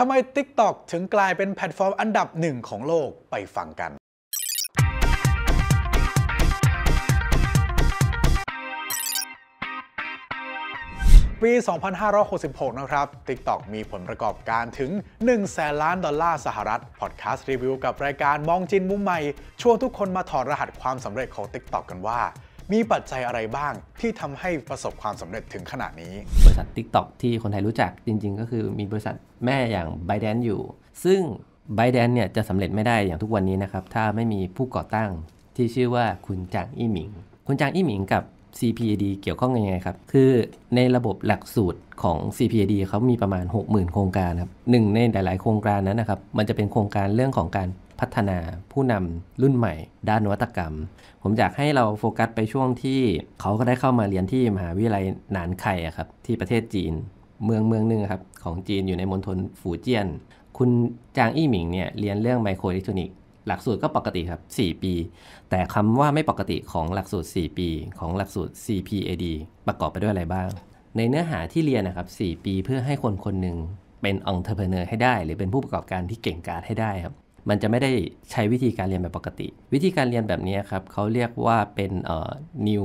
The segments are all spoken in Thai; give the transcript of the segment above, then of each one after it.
ทำไม TikTok ถึงกลายเป็นแพลตฟอร์มอันดับหนึ่งของโลกไปฟังกัน ปี 2566นะครับ TikTok มีผลประกอบการถึง1แสนล้านดอลลาร์สหรัฐ พอดแคสต์รีวิว กับรายการมองจีนมุมใหม่ชวนทุกคนมาถอดรหัสความสำเร็จของ TikTok กันว่ามีปัจจัยอะไรบ้างที่ทำให้ประสบความสำเร็จถึงขนาดนี้ บริษัท Tik t o อกที่คนไทยรู้จักจริงๆก็คือมีบริษัทแม่อย่าง b บ d a n อยู่ ซึ่ง b บ d a n เนี่ยจะสำเร็จไม่ได้อย่างทุกวันนี้นะครับ ถ้าไม่มีผู้ก่อตั้งที่ชื่อว่าคุณจางอี้หมิง คุณจางอี้หมิงกับ CPAD เกี่ยวข้องยังไงครับ คือในระบบหลักสูตรของ CPAD เขามีประมาณ 60,000 โครงการครับหนึ่งในหลายๆโครงการนั้นนะครับมันจะเป็นโครงการเรื่องของการพัฒนา ผู้นำรุ่นใหม่ ด้านนวัตกรรม ผมอยากให้เราโฟกัสไปช่วงที่เขาก็ได้เข้ามาเรียนที่มหาวิทยาลัยหนานไคครับที่ประเทศจีน เมืองเมืองหนึ่งครับ ของจีนอยู่ในมณฑลฝูเจี้ยน คุณจางอี้หมิงเนี่ยเรียนเรื่องไมโครอิเล็กทรอนิกส์หลักสูตรก็ปกติครับ 4 ปี แต่คำว่าไม่ปกติของหลักสูตร 4 ปี ของหลักสูตร CPAD ประกอบไปด้วยอะไรบ้าง ในเนื้อหาที่เรียนนะครับ4ปีเพื่อให้คนคนหนึ่งเป็นองค์เทอร์เพเนอร์ให้ได้ หรือเป็นผู้ประกอบการที่เก่งกาจให้ได้ครับมันจะไม่ได้ใช้วิธีการเรียนแบบปกติ วิธีการเรียนแบบนี้ครับเขาเรียกว่าเป็นเอ่อ new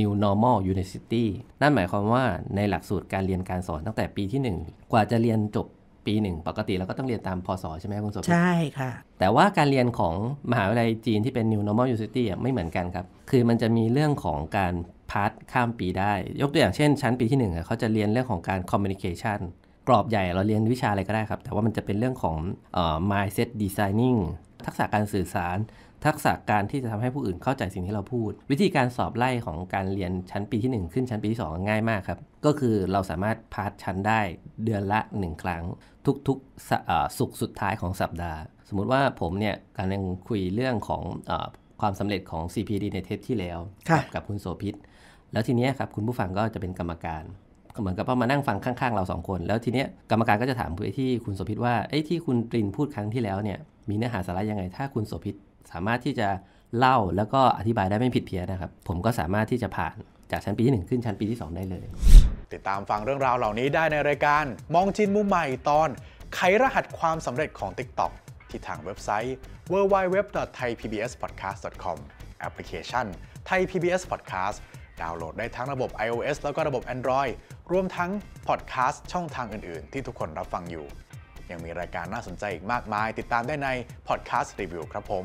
New Normal University นั่นหมายความว่าในหลักสูตรการเรียนการสอนตั้งแต่ปีที่ 1 กว่าจะเรียนจบปีหนึ่งปกติเราก็ต้องเรียนตามพศใช่ไหมคุณสมใช่ค่ะแต่ว่าการเรียนของมหาวิทยาลัยจีนที่เป็น New Normal University ไม่เหมือนกันครับคือมันจะมีเรื่องของการพาร์ทข้ามปีได้ ยกตัวอย่างเช่นชั้นปีที่1นึ่งเขาจะเรียนเรื่องของการ Communication กรอบใหญ่เราเรียนวิชาอะไรก็ได้ครับ แต่ว่ามันจะเป็นเรื่องของออ mindset designing ทักษะการสื่อสาร ทักษะการที่จะทำให้ผู้อื่นเข้าใจสิ่งที่เราพูด วิธีการสอบไล่ของการเรียนชั้นปีที่ 1 ขึ้นชั้นปีที่ 2 ง่ายมากครับ ก็คือเราสามารถพาสชั้นได้เดือนละ 1 ครั้ง ทุกๆสุขสุดท้ายของสัปดาห์ สมมุติว่าผมเนี่ยกำลังคุยเรื่องของอความสำเร็จของ CPD ในเทปที่แล้ว กับคุณโสพิษแล้วทีนี้ครับคุณผู้ฟังก็จะเป็นกรรมการเหมือนกับว่ามานั่งฟังข้างๆเราสองคน แล้วทีเนี้ยกรรมการก็จะถามไปที่คุณโสพิษว่าไอ้ที่คุณปรินพูดครั้งที่แล้วเนี่ย มีเนื้อหาสาระยังไง ถ้าคุณโสพิษสามารถที่จะเล่าแล้วก็อธิบายได้ไม่ผิดเพี้ยนนะครับ ผมก็สามารถที่จะผ่านจากชั้นปีที่1ขึ้นชั้นปีที่ 2 ได้เลย ติดตามฟังเรื่องราวเหล่านี้ได้ในรายการมองจีนมุมใหม่ตอนไขรหัสความสำเร็จของ TikTok ที่ทางเว็บไซต์ www.thaipbspodcast.com แอปพลิเคชัน Thai PBS Podcast ดาวน์โหลดได้ทั้งระบบ iOS แล้วก็ระบบ Android รวมทั้งพอดแคสต์ช่องทางอื่น ๆ ที่ทุกคนรับฟังอยู่ ยังมีรายการน่าสนใจอีกมากมายติดตามได้ในพอดแคสต์รีวิวครับผม